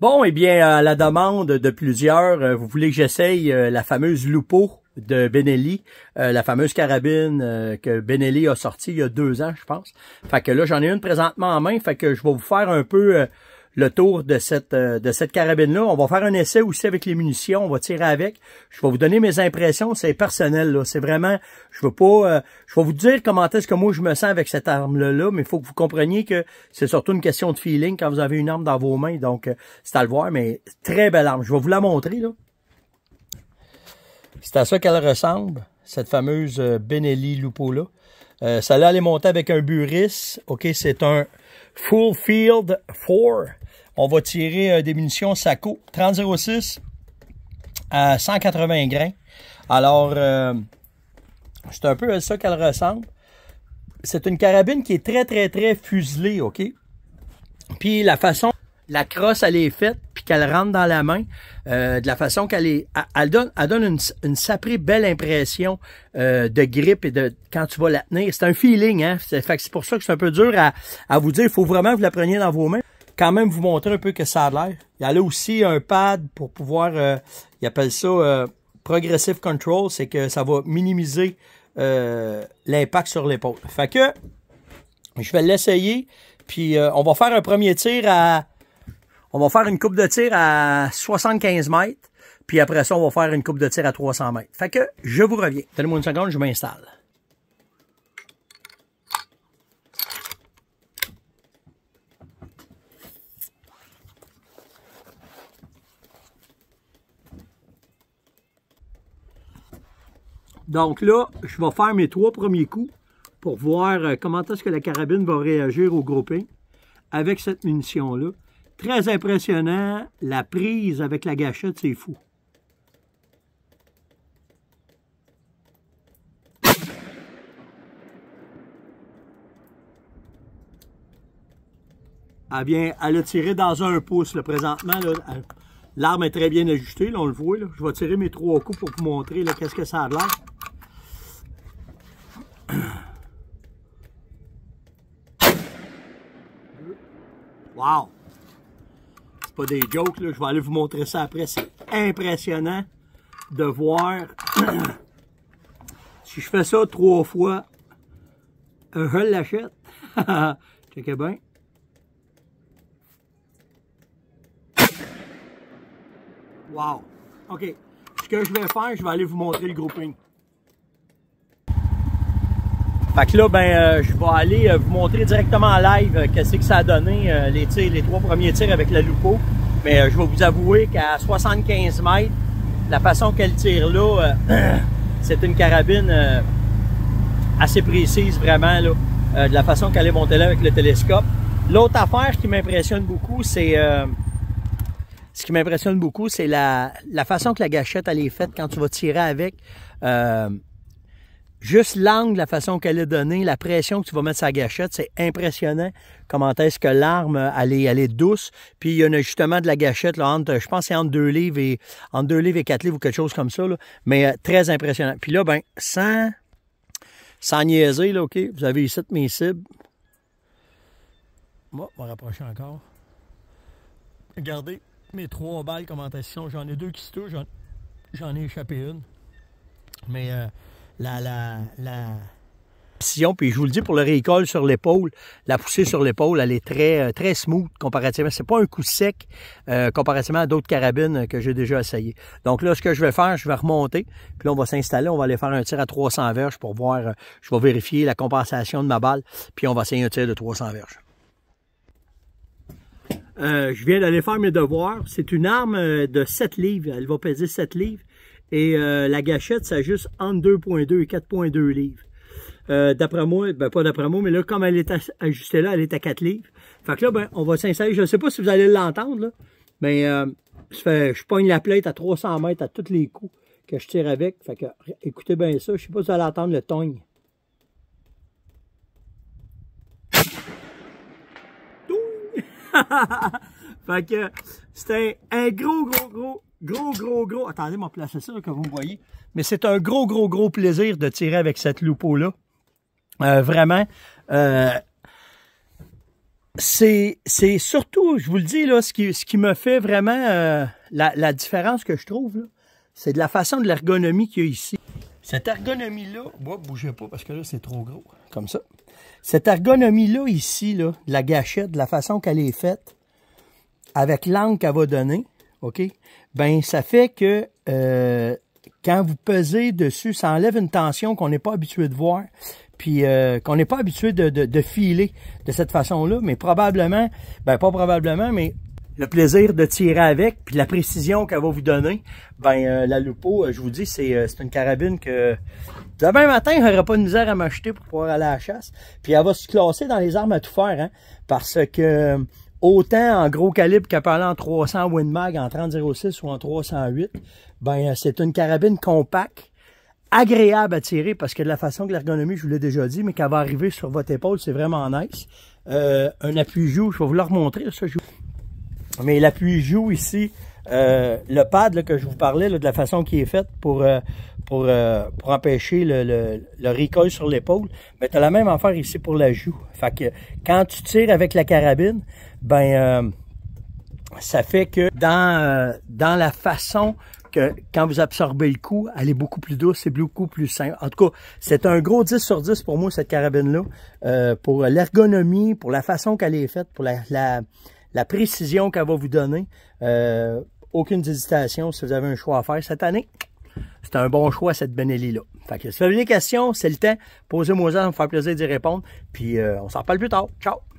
Bon, eh bien, à la demande de plusieurs, euh, vous voulez que j'essaye euh, la fameuse Lupo de Benelli, euh, la fameuse carabine que Benelli a sortie il y a deux ans, je pense. Fait que là, j'en ai une présentement en main, fait que je vais vous faire un peu le tour de cette, euh, de cette carabine-là. On va faire un essai aussi avec les munitions, on va tirer avec. Je vais vous donner mes impressions, c'est personnel, là. C'est vraiment, je veux pas, euh, je vais vous dire comment est-ce que moi je me sens avec cette arme-là, mais il faut que vous compreniez que c'est surtout une question de feeling quand vous avez une arme dans vos mains, donc euh, c'est à le voir, mais très belle arme. Je vais vous la montrer, là. C'est à ça qu'elle ressemble, cette fameuse Benelli Lupo-là. Euh, ça allait monter avec un buris. OK, c'est un Full Field 4. On va tirer euh, des munitions SACO 3006 à 180 grains. Alors, euh, c'est un peu ça qu'elle ressemble. C'est une carabine qui est très, très, très fuselée, OK? Puis la façon, la crosse, elle est faite, puis qu'elle rentre dans la main, euh, de la façon qu'elle est... Elle donne, donne une, une belle impression de grip et de quand tu vas la tenir. C'est un feeling, hein? C'est pour ça que c'est un peu dur à, à vous dire. Il faut vraiment que vous la preniez dans vos mains quand même vous montrer un peu que ça a l'air. Il y a là aussi un pad pour pouvoir, euh, ils appellent ça euh, progressive control, c'est que ça va minimiser euh, l'impact sur l'épaule. Fait que je vais l'essayer, puis euh, on va faire un premier tir à, on va faire une coupe de tir à 75 mètres, puis après ça on va faire une coupe de tir à 300 mètres. Fait que je vous reviens. Donnez-moi une seconde, je m'installe. Donc là, je vais faire mes trois premiers coups pour voir euh, comment est-ce que la carabine va réagir au grouping avec cette munition-là. Très impressionnant, la prise avec la gâchette, c'est fou. Elle ah bien, elle a tiré dans un pouce, là, présentement. L'arme est très bien ajustée, là, on le voit. Je vais tirer mes trois coups pour vous montrer qu'est-ce que ça a l'air. Wow! C'est pas des jokes, Je vais aller vous montrer ça après. C'est impressionnant de voir. si je fais ça trois fois, euh, je l'achète. Checkez bien. Wow! OK. Ce que je vais faire, je vais aller vous montrer le grouping. Fait que là, ben, euh, je vais aller euh, vous montrer directement en live euh, qu'est-ce que ça a donné, les les trois premiers tirs avec la Lupo. Mais je vais vous avouer qu'à 75 mètres, la façon qu'elle tire là, c'est une carabine assez précise vraiment, là, de la façon qu'elle est montée là avec le télescope. L'autre affaire qui m'impressionne beaucoup, c'est ce qui m'impressionne beaucoup, c'est la, la, façon que la gâchette elle est faite quand tu vas tirer avec. Juste l'angle, la façon qu'elle est donnée, la pression que tu vas mettre sa gâchette, c'est impressionnant. Comment est-ce que l'arme, elle est, douce. Puis il y en a justement de la gâchette, je pense c'est entre deux livres et deux livres et quatre livres ou quelque chose comme ça. Mais euh, très impressionnant. Puis là, ben, sans, niaiser, là, OK, vous avez ici mes cibles. Moi, on va rapprocher encore. Regardez mes trois balles, comment elles sont. J'en ai deux qui se touchent, j'en ai échappé une. Mais euh, la, la, la puis je vous le dis pour le récolte sur l'épaule, la poussée sur l'épaule, elle est très euh, très smooth comparativement. C'est pas un coup sec euh, comparativement à d'autres carabines euh, que j'ai déjà essayé. Donc là, ce que je vais faire, je vais remonter, puis là on va s'installer, on va aller faire un tir à 300 verges pour voir. je vais vérifier la compensation de ma balle, puis on va essayer un tir de 300 verges. je viens d'aller faire mes devoirs. C'est une arme de 7 livres. Elle va peser 7 livres. Et euh, la gâchette juste entre 2.2 et 4.2 livres. Euh, d'après moi, ben pas d'après moi, mais là, comme elle est ajustée là, elle est à 4 livres. Fait que là, ben, on va s'installer. Je ne sais pas si vous allez l'entendre, là, mais euh, je, fais, pogne la plate à 300 mètres à tous les coups que je tire avec. Fait que, écoutez bien ça. Je ne sais pas si vous allez entendre le togne. fait que, c'était un gros, gros, gros Gros, gros, gros. Attendez, mon placer ça que vous voyez. Mais c'est un gros, gros, gros plaisir de tirer avec cette loupeau-là. Euh, vraiment. Euh, c'est surtout, je vous le dis, là, ce qui, me fait vraiment euh, la, différence que je trouve, c'est de la façon de l'ergonomie qu'il y a ici. Cette ergonomie-là, ne bougez pas parce que là, c'est trop gros, comme ça. Cette ergonomie-là, ici, là, de la gâchette, de la façon qu'elle est faite, avec l'angle qu'elle va donner, OK? Ben, ça fait que euh, quand vous pesez dessus, ça enlève une tension qu'on n'est pas habitué de voir, puis euh, qu'on n'est pas habitué de, de, filer de cette façon-là, mais probablement, ben pas probablement, mais le plaisir de tirer avec, puis la précision qu'elle va vous donner, ben euh, la Lupo, je vous dis, c'est une carabine que demain matin, n'aurait pas de misère à m'acheter pour pouvoir aller à la chasse. Puis elle va se classer dans les armes à tout faire, hein, parce que autant en gros calibre qu'à parler en 300 Win Mag, en 3006 ou en 308, ben c'est une carabine compacte, agréable à tirer parce que de la façon que l'ergonomie, je vous l'ai déjà dit, mais qu'elle va arriver sur votre épaule, c'est vraiment nice. Euh, un appui-joue, je vais vous le remontrer, ça joue. Mais l'appui-joue ici, euh, le pad là, que je vous parlais, là, de la façon qui est faite pour, euh, pour, euh, pour empêcher le, le, recoil sur l'épaule. Mais tu as la même affaire ici pour la joue. Fait que quand tu tires avec la carabine, ben euh, ça fait que dans, euh, dans la façon que quand vous absorbez le coup, elle est beaucoup plus douce, et beaucoup plus simple. En tout cas, c'est un gros 10 sur 10 pour moi, cette carabine-là, pour l'ergonomie, pour la façon qu'elle est faite, pour la, la, précision qu'elle va vous donner. aucune hésitation si vous avez un choix à faire cette année c'est un bon choix, cette Benelli-là. Fait que si vous avez des questions, c'est le temps. Posez-moi ça, ça me faire plaisir d'y répondre. Puis euh, on s'en parle plus tard. Ciao!